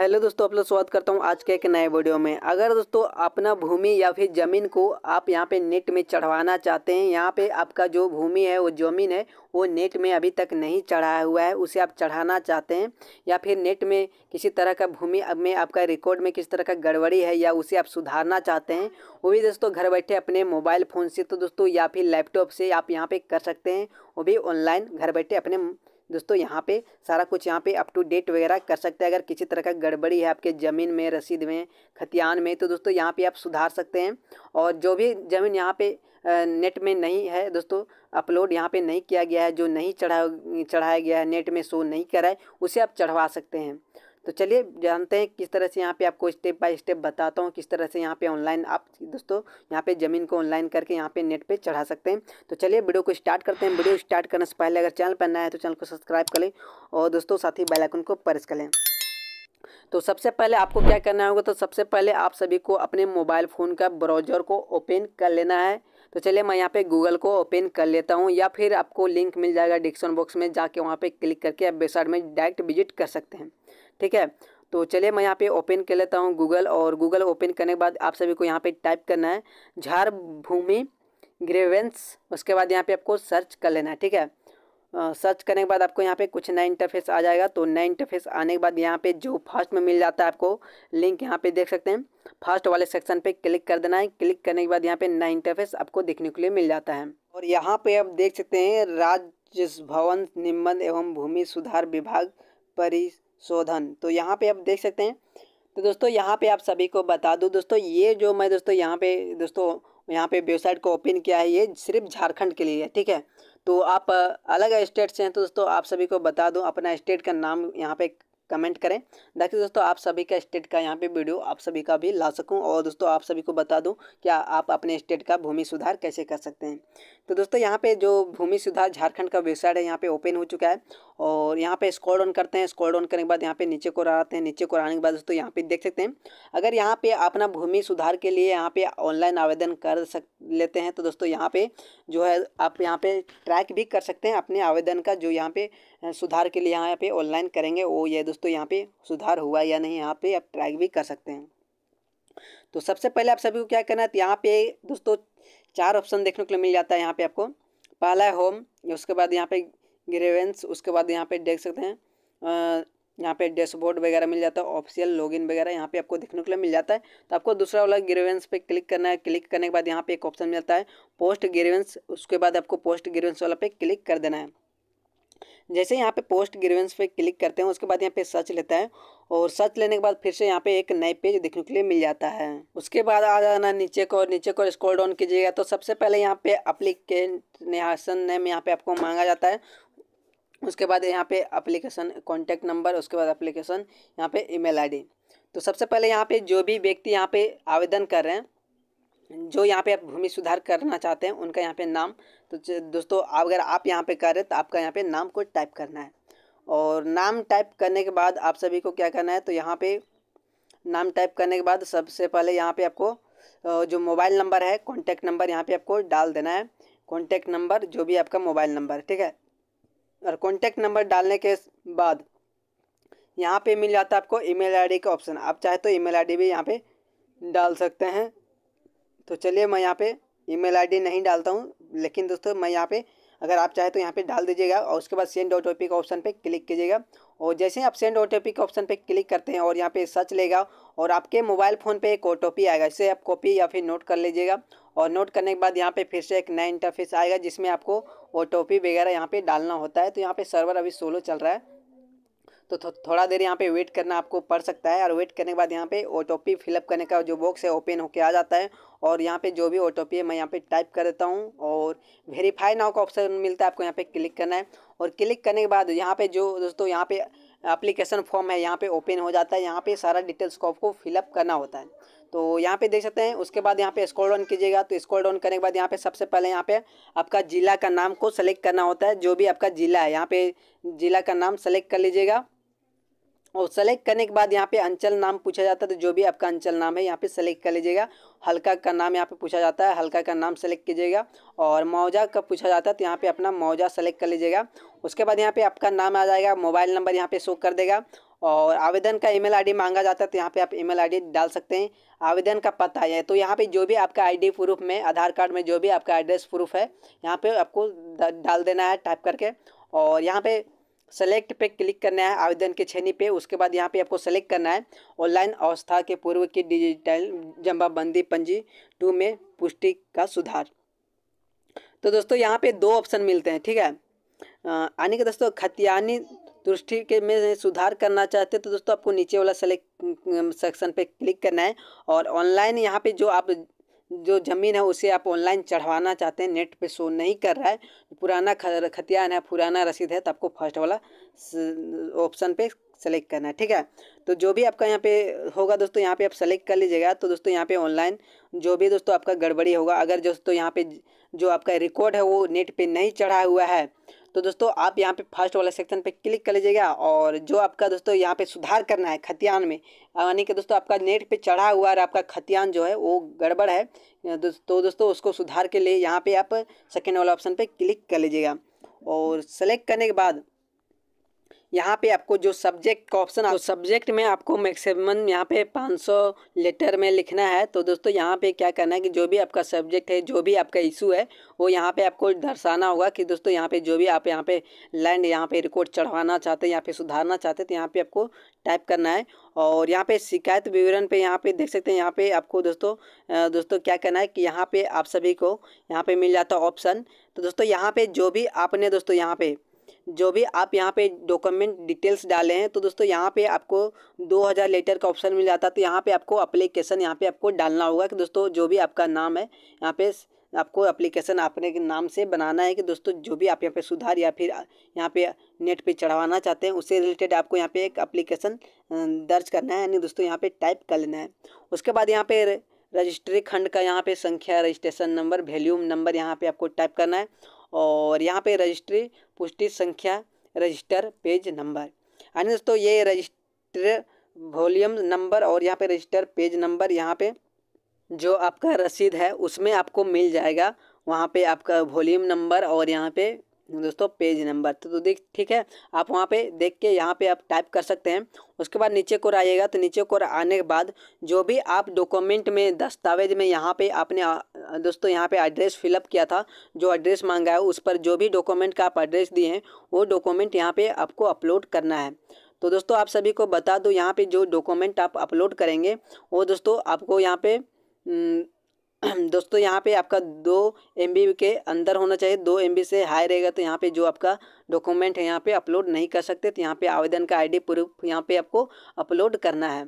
hello दोस्तों आप लोग स्वागत करता हूँ आज के एक नए वीडियो में अगर दोस्तों अपना भूमि या फिर ज़मीन को आप यहाँ पे नेट में चढ़वाना चाहते हैं यहाँ पे आपका जो भूमि है वो ज़मीन है वो नेट में अभी तक नहीं चढ़ाया हुआ है उसे आप चढ़ाना चाहते हैं या फिर नेट में किसी तरह का भूमि में आपका रिकॉर्ड में किसी तरह का गड़बड़ी है या उसे आप सुधारना चाहते हैं वो भी दोस्तों घर बैठे अपने मोबाइल फ़ोन से तो दोस्तों या फिर लैपटॉप से आप यहाँ पर कर सकते हैं वो भी ऑनलाइन घर बैठे अपने दोस्तों यहाँ पे सारा कुछ यहाँ पे अप टू डेट वगैरह कर सकते हैं अगर किसी तरह का गड़बड़ी है आपके ज़मीन में रसीद में खतियान में तो दोस्तों यहाँ पे आप सुधार सकते हैं और जो भी ज़मीन यहाँ पे नेट में नहीं है दोस्तों अपलोड यहाँ पे नहीं किया गया है जो नहीं चढ़ा चढ़ाया गया है नेट में शो नहीं करा है उसे आप चढ़वा सकते हैं तो चलिए जानते हैं किस तरह से यहाँ पे आपको स्टेप बाय स्टेप बताता हूँ किस तरह से यहाँ पे ऑनलाइन आप दोस्तों यहाँ पे ज़मीन को ऑनलाइन करके यहाँ पे नेट पे चढ़ा सकते हैं तो चलिए वीडियो को स्टार्ट करते हैं वीडियो स्टार्ट करने से पहले अगर चैनल पर नया है तो चैनल को सब्सक्राइब कर लें और दोस्तों साथ ही बेलाइकन को प्रेस कर लें तो सबसे पहले आपको क्या करना होगा तो सबसे पहले आप सभी को अपने मोबाइल फ़ोन का ब्राउजर को ओपन कर लेना है तो चलिए मैं यहाँ पे गूगल को ओपन कर लेता हूँ या फिर आपको लिंक मिल जाएगा डिस्क्रिप्शन बॉक्स में जाके वहाँ पे क्लिक करके आप वेबसाइट में डायरेक्ट विजिट कर सकते हैं ठीक है तो चलिए मैं यहाँ पे ओपन कर लेता हूँ गूगल और गूगल ओपन करने के बाद आप सभी को यहाँ पे टाइप करना है झार भूमि ग्रेवेंस उसके बाद यहाँ पे आपको सर्च कर लेना है ठीक है सर्च करने के बाद आपको यहाँ पे कुछ नया इंटरफेस आ जाएगा तो नया इंटरफेस आने के बाद यहाँ पे जो फर्स्ट में मिल जाता है आपको लिंक यहाँ पे देख सकते हैं फर्स्ट वाले सेक्शन पे क्लिक कर देना है क्लिक करने के बाद यहाँ पे नया इंटरफेस आपको देखने के लिए मिल जाता है और यहाँ पे आप देख सकते हैं राज्य भवन निम्बंध एवं भूमि सुधार विभाग परिस शोधन तो यहाँ पे आप देख सकते हैं तो दोस्तों यहाँ पे आप सभी को बता दूँ दोस्तों ये जो मैं दोस्तों यहाँ पे दोस्तों यहाँ पे वेबसाइट को ओपन किया है ये सिर्फ झारखंड के लिए है ठीक है तो आप अलग स्टेट से हैं तो दोस्तों आप सभी को बता दूँ अपना स्टेट का नाम यहाँ पे कमेंट करें ताकि दोस्तों आप सभी का स्टेट का यहाँ पे वीडियो आप सभी का भी ला सकूं और दोस्तों आप सभी को बता दूं कि आप अपने स्टेट का भूमि सुधार कैसे कर सकते हैं तो दोस्तों यहाँ पे जो भूमि सुधार झारखंड का वेबसाइट है यहाँ पे ओपन हो चुका है और यहाँ पे स्कॉल ऑन करते हैं स्कॉल ऑन करने के बाद यहाँ पे नीचे को आते हैं नीचे को आने के बाद दोस्तों यहाँ पे देख सकते हैं अगर यहाँ पे अपना भूमि सुधार के लिए यहाँ पे ऑनलाइन आवेदन कर सक लेते हैं तो दोस्तों यहाँ पे जो है आप यहाँ पे ट्रैक भी कर सकते हैं अपने आवेदन का जो यहाँ पे सुधार के लिए यहाँ पे ऑनलाइन करेंगे वो ये दोस्तों यहाँ पे सुधार हुआ या नहीं यहाँ पे आप ट्रैक भी कर सकते हैं तो सबसे पहले आप सभी को क्या करना है तो यहाँ पे दोस्तों चार ऑप्शन देखने के लिए मिल जाता है यहाँ पे आपको पहला है होम उसके बाद यहाँ पे ग्रेवेंस उसके बाद यहाँ पे देख सकते हैं यहाँ पे डैशबोर्ड वगैरह मिल जाता है ऑफिशियल लॉगिन वगैरह यहाँ पे आपको देखने के लिए मिल जाता है तो आपको दूसरा वाला ग्रेवेंस पे क्लिक करना है क्लिक करने के बाद यहाँ पे एक ऑप्शन मिलता है पोस्ट ग्रेवेंस उसके बाद आपको पोस्ट ग्रेवेंस वाला पे क्लिक कर देना है जैसे यहाँ पे पोस्ट ग्रेवेंस पे क्लिक करते हैं उसके बाद यहाँ पे सर्च लेता है और सर्च लेने के बाद फिर से यहाँ पे एक नए पेज देखने के लिए मिल जाता है उसके बाद आ जाना नीचे को और नीचे को स्क्रॉल डाउन कीजिएगा तो सबसे पहले यहाँ पे अप्लीकेशन नेम यहाँ पे आपको मांगा जाता है उसके बाद यहाँ पे अप्लीकेशन कॉन्टैक्ट नंबर उसके बाद अप्लीकेशन यहाँ पे ईमेल आईडी तो सबसे पहले यहाँ पे जो भी व्यक्ति यहाँ पे आवेदन कर रहे हैं जो यहाँ पे आप भूमि सुधार करना चाहते हैं उनका यहाँ पे नाम तो दोस्तों अगर आप यहाँ पे कर रहे हैं तो आपका यहाँ पे नाम को टाइप करना है और नाम टाइप करने के बाद आप सभी को क्या करना है तो यहाँ पे नाम टाइप करने के बाद सबसे पहले यहाँ पे आपको जो मोबाइल नंबर है कॉन्टैक्ट नंबर यहाँ पे आपको डाल देना है कॉन्टैक्ट नंबर जो भी आपका मोबाइल नंबर ठीक है और कॉन्टैक्ट नंबर डालने के बाद यहाँ पे मिल जाता है आपको ईमेल आईडी का ऑप्शन आप चाहे तो ईमेल आईडी भी यहाँ पे डाल सकते हैं तो चलिए मैं यहाँ पे ईमेल आईडी नहीं डालता हूँ लेकिन दोस्तों मैं यहाँ पे अगर आप चाहे तो यहाँ पे डाल दीजिएगा और उसके बाद सेंड ओ टी का ऑप्शन पे क्लिक कीजिएगा और जैसे ही आप सेंड ओ टी के ऑप्शन पे क्लिक करते हैं और यहाँ पे सर्च लेगा और आपके मोबाइल फ़ोन पे एक ओ आएगा इसे आप कॉपी या फिर नोट कर लीजिएगा और नोट करने के बाद यहाँ पे फिर से एक नया इंटरफेस आएगा जिसमें आपको ओ वगैरह यहाँ पे डालना होता है तो यहाँ पे सर्वर अभी सोलो चल रहा है तो थो, थोड़ा देर यहाँ पे वेट करना आपको पड़ सकता है और वेट करने के बाद यहाँ पे ओ फिलअप करने का जो बॉक्स है ओपन होके आ जाता है और यहाँ पे जो भी ओ है मैं यहाँ पे टाइप कर देता हूँ और वेरीफाई नाव का ऑप्शन मिलता है आपको यहाँ पे क्लिक करना है और क्लिक करने के बाद यहाँ पे जो दोस्तों यहाँ पे अप्लीकेशन फॉर्म है यहाँ पे ओपन हो जाता है यहाँ पे सारा डिटेल्स को आपको फिलअप करना होता है तो यहाँ पे देख सकते हैं उसके बाद यहाँ पे स्कॉल डाउन कीजिएगा तो स्कॉल डाउन करने के बाद यहाँ पे सबसे पहले यहाँ पे आपका ज़िला का नाम को सेलेक्ट करना होता है जो भी आपका ज़िला है यहाँ पे ज़िला का नाम सेलेक्ट कर लीजिएगा और सेलेक्ट करने के बाद यहाँ पे अंचल नाम पूछा जाता है तो जो भी आपका अंचल नाम है यहाँ पे सेलेक्ट कर लीजिएगा हल्का का नाम यहाँ पे पूछा जाता है हल्का का नाम सेलेक्ट कीजिएगा और मौजा का पूछा जाता है तो यहाँ पे अपना मौजा सेलेक्ट कर लीजिएगा उसके बाद यहाँ पे आपका नाम आ जाएगा मोबाइल नंबर यहाँ पे शो कर देगा और आवेदन का ईमेल आईडी मांगा जाता है तो यहाँ पे आप ईमेल आईडी डाल सकते हैं आवेदन का पता है तो यहाँ पे जो भी आपका आईडी प्रूफ में आधार कार्ड में जो भी आपका एड्रेस प्रूफ है यहाँ पे आपको डाल देना है टाइप करके और यहाँ पे सेलेक्ट पे क्लिक करना है आवेदन के छेनी पे उसके बाद यहाँ पे आपको सेलेक्ट करना है ऑनलाइन अवस्था के पूर्व की डिजिटल जम्बाबंदी पंजी टू में पुष्टि का सुधार तो दोस्तों यहाँ पे दो ऑप्शन मिलते हैं ठीक है आने के दोस्तों खतियानी दृष्टि के में सुधार करना चाहते हैं तो दोस्तों आपको नीचे वाला सेलेक्ट सेक्शन पे क्लिक करना है और ऑनलाइन यहाँ पे जो आप जो ज़मीन है उसे आप ऑनलाइन चढ़वाना चाहते हैं नेट पे शो नहीं कर रहा है पुराना खतियान है पुराना रसीद है तो आपको फर्स्ट वाला ऑप्शन पे सेलेक्ट करना है ठीक है तो जो भी आपका यहाँ पे होगा दोस्तों यहाँ पे आप सेलेक्ट कर लीजिएगा तो दोस्तों यहाँ पे ऑनलाइन जो भी दोस्तों आपका गड़बड़ी होगा अगर दोस्तों यहाँ पे जो आपका रिकॉर्ड है वो नेट पे नहीं चढ़ा हुआ है तो दोस्तों आप यहाँ पे फर्स्ट वाला सेक्शन पे क्लिक कर लीजिएगा और जो आपका दोस्तों यहाँ पे सुधार करना है खतियान में यानी कि दोस्तों आपका नेट पे चढ़ा हुआ और आपका खतियान जो है वो गड़बड़ है तो दोस्तों उसको सुधार के लिए यहाँ पर आप सेकेंड वाला ऑप्शन पर क्लिक कर लीजिएगा और सेलेक्ट करने के बाद यहाँ पे आपको जो सब्जेक्ट का ऑप्शन तो सब्जेक्ट में आपको मैक्सिमम यहाँ पे 500 लेटर में लिखना है तो दोस्तों यहाँ पे क्या करना है कि जो भी आपका सब्जेक्ट है जो भी आपका इशू है वो यहाँ पे आपको दर्शाना होगा कि दोस्तों यहाँ पे जो भी आप यहाँ पे लैंड यहाँ पे रिकॉर्ड चढ़वाना चाहते हैं यहाँ पे सुधारना चाहते हैं तो यहाँ पर आपको टाइप करना है और यहाँ पे शिकायत विवरण पे यहाँ पे देख सकते हैं यहाँ पे आपको दोस्तों दोस्तों क्या करना है कि यहाँ पे आप सभी को यहाँ पे मिल जाता ऑप्शन तो दोस्तों यहाँ पे जो भी आपने दोस्तों यहाँ पे जो भी आप यहाँ पे डॉक्यूमेंट डिटेल्स डाले हैं तो दोस्तों यहाँ पे आपको 2000 लेटर का ऑप्शन मिल जाता है तो यहाँ पे आपको अप्लीकेशन यहाँ पे आपको डालना होगा कि दोस्तों जो भी आपका नाम है यहाँ पे आपको अप्लीकेशन अपने नाम से बनाना है कि दोस्तों जो भी आप यहाँ पे सुधार या फिर यहाँ पे नेट पे चढ़वाना चाहते हैं उससे रिलेटेड आपको यहाँ पे एक अप्लीकेशन दर्ज करना है यानी दोस्तों यहाँ पे टाइप कर लेना है उसके बाद यहाँ पे रजिस्ट्री खंड का यहाँ पे संख्या रजिस्ट्रेशन नंबर वैल्यूम नंबर यहाँ पे आपको टाइप करना है और यहाँ पे रजिस्ट्री पुष्टि संख्या रजिस्टर पेज नंबर यानी दोस्तों ये रजिस्टर वॉल्यूम नंबर और यहाँ पे रजिस्टर पेज नंबर यहाँ पे जो आपका रसीद है उसमें आपको मिल जाएगा वहाँ पे आपका वॉल्यूम नंबर और यहाँ पे दोस्तों पेज नंबर तो, देख ठीक है आप वहाँ पे देख के यहाँ पे आप टाइप कर सकते हैं उसके बाद नीचे को आइएगा तो नीचे को आने के बाद जो भी आप डॉक्यूमेंट में दस्तावेज में यहाँ पे आपने दोस्तों यहाँ पे एड्रेस फिलअप किया था जो एड्रेस मांगा है उस पर जो भी डॉक्यूमेंट का आप एड्रेस दिए हैं वो डॉक्यूमेंट यहाँ पर आपको अपलोड करना है तो दोस्तों आप सभी को बता दो यहाँ पर जो डॉक्यूमेंट आप अपलोड करेंगे वो दोस्तों आपको यहाँ पे दोस्तों यहाँ पे आपका दो एम के अंदर होना चाहिए दो एम से हाई रहेगा तो यहाँ पे जो आपका डॉक्यूमेंट है यहाँ पे अपलोड नहीं कर सकते तो यहाँ पे आवेदन का आईडी प्रूफ यहाँ पे आपको अपलोड करना है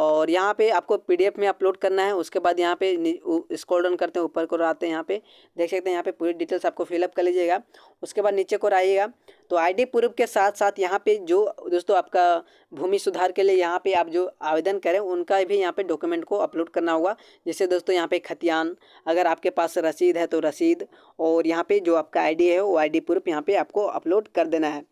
और यहाँ पे आपको पीडीएफ में अपलोड करना है उसके बाद यहाँ पे स्क्रॉल डाउन करते हैं ऊपर को आते हैं यहाँ पे देख सकते हैं यहाँ पे पूरी डिटेल्स आपको फिलअप कर लीजिएगा उसके बाद नीचे को आइएगा तो आईडी प्रूफ के साथ साथ यहाँ पे जो दोस्तों आपका भूमि सुधार के लिए यहाँ पे आप जो आवेदन करें उनका भी यहाँ पे डॉक्यूमेंट को अपलोड करना होगा जैसे दोस्तों यहाँ पे खतियान अगर आपके पास रसीद है तो रसीद और यहाँ पे जो आपका आईडी है वो आईडी प्रूफ यहाँ पे आपको अपलोड कर देना है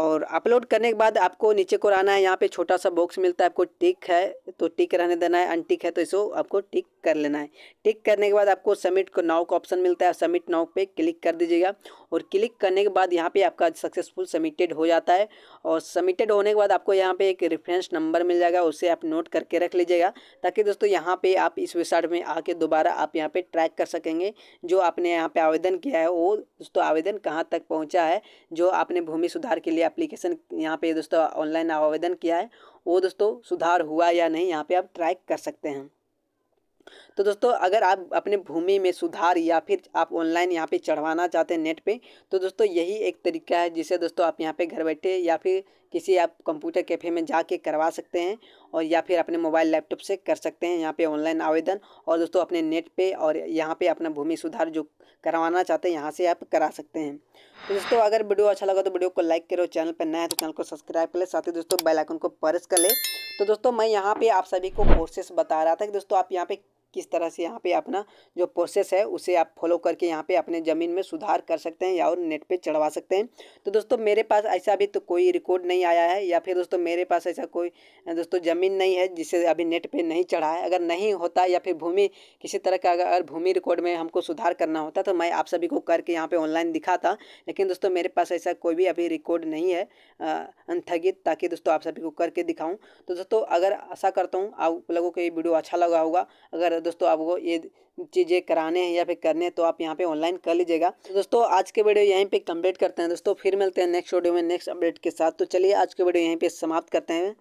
और अपलोड करने के बाद आपको नीचे को रहना है यहाँ पे छोटा सा बॉक्स मिलता है आपको टिक है तो टिक रहने देना है अनटिक है तो इसको आपको टिक कर लेना है टिक करने के बाद आपको सबमिट को नाव का ऑप्शन मिलता है सबमिट नाव पे क्लिक कर दीजिएगा और क्लिक करने के बाद यहाँ पे आपका सक्सेसफुल सबमिटेड हो जाता है और सबमिटेड होने के बाद आपको यहाँ पे एक रेफरेंस नंबर मिल जाएगा उसे आप नोट करके रख लीजिएगा ताकि दोस्तों यहाँ पे आप इस वेबसाइट में आके दोबारा आप यहाँ पे ट्रैक कर सकेंगे जो आपने यहाँ पे आवेदन किया है वो दोस्तों आवेदन कहाँ तक पहुँचा है जो आपने भूमि सुधार के लिए अप्लीकेशन यहाँ पर दोस्तों ऑनलाइन आवेदन किया है वो दोस्तों सुधार हुआ या नहीं यहाँ पर आप ट्रैक कर सकते हैं तो दोस्तों अगर आप अपने भूमि में सुधार या फिर आप ऑनलाइन यहाँ पे चढ़वाना चाहते हैं नेट पे तो दोस्तों यही एक तरीका है जिसे दोस्तों आप यहाँ पे घर बैठे या फिर किसी आप कंप्यूटर कैफ़े में जाके करवा सकते हैं और या फिर अपने मोबाइल लैपटॉप से कर सकते हैं यहाँ पे ऑनलाइन आवेदन और दोस्तों अपने नेट पे और यहाँ पे अपना भूमि सुधार जो करवाना चाहते हैं यहाँ से आप करा सकते हैं तो दोस्तों अगर वीडियो अच्छा लगा तो वीडियो को लाइक करो चैनल पर नया है तो चैनल को सब्सक्राइब कर ले साथ ही दोस्तों बेलाइकन को प्रेस कर ले तो दोस्तों मैं यहाँ पर आप सभी को कोर्सेस बता रहा था कि दोस्तों आप यहाँ पर किस तरह से यहाँ पे अपना जो प्रोसेस है उसे आप फॉलो करके यहाँ पे अपने ज़मीन में सुधार कर सकते हैं या और नेट पे चढ़वा सकते हैं तो दोस्तों मेरे पास ऐसा अभी तो कोई रिकॉर्ड नहीं आया है या फिर दोस्तों मेरे पास ऐसा कोई दोस्तों ज़मीन नहीं है जिसे अभी नेट पे नहीं चढ़ा है अगर नहीं होता या फिर भूमि किसी तरह का अगर भूमि रिकॉर्ड में हमको सुधार करना होता तो मैं आप सभी को करके यहाँ पर ऑनलाइन दिखाता लेकिन दोस्तों मेरे पास ऐसा कोई भी अभी रिकॉर्ड नहीं है अनथगित ताकि दोस्तों आप सभी को करके दिखाऊँ तो दोस्तों अगर ऐसा करता हूँ आप लोगों को ये वीडियो अच्छा लगा होगा अगर अगर दोस्तों आपको ये चीज़ें कराने हैं या फिर करने हैं तो आप यहाँ पे ऑनलाइन कर लीजिएगा तो दोस्तों आज के वीडियो यहीं पे कंप्लीट करते हैं दोस्तों फिर मिलते हैं नेक्स्ट वीडियो में नेक्स्ट अपडेट के साथ तो चलिए आज के वीडियो यहीं पे समाप्त करते हैं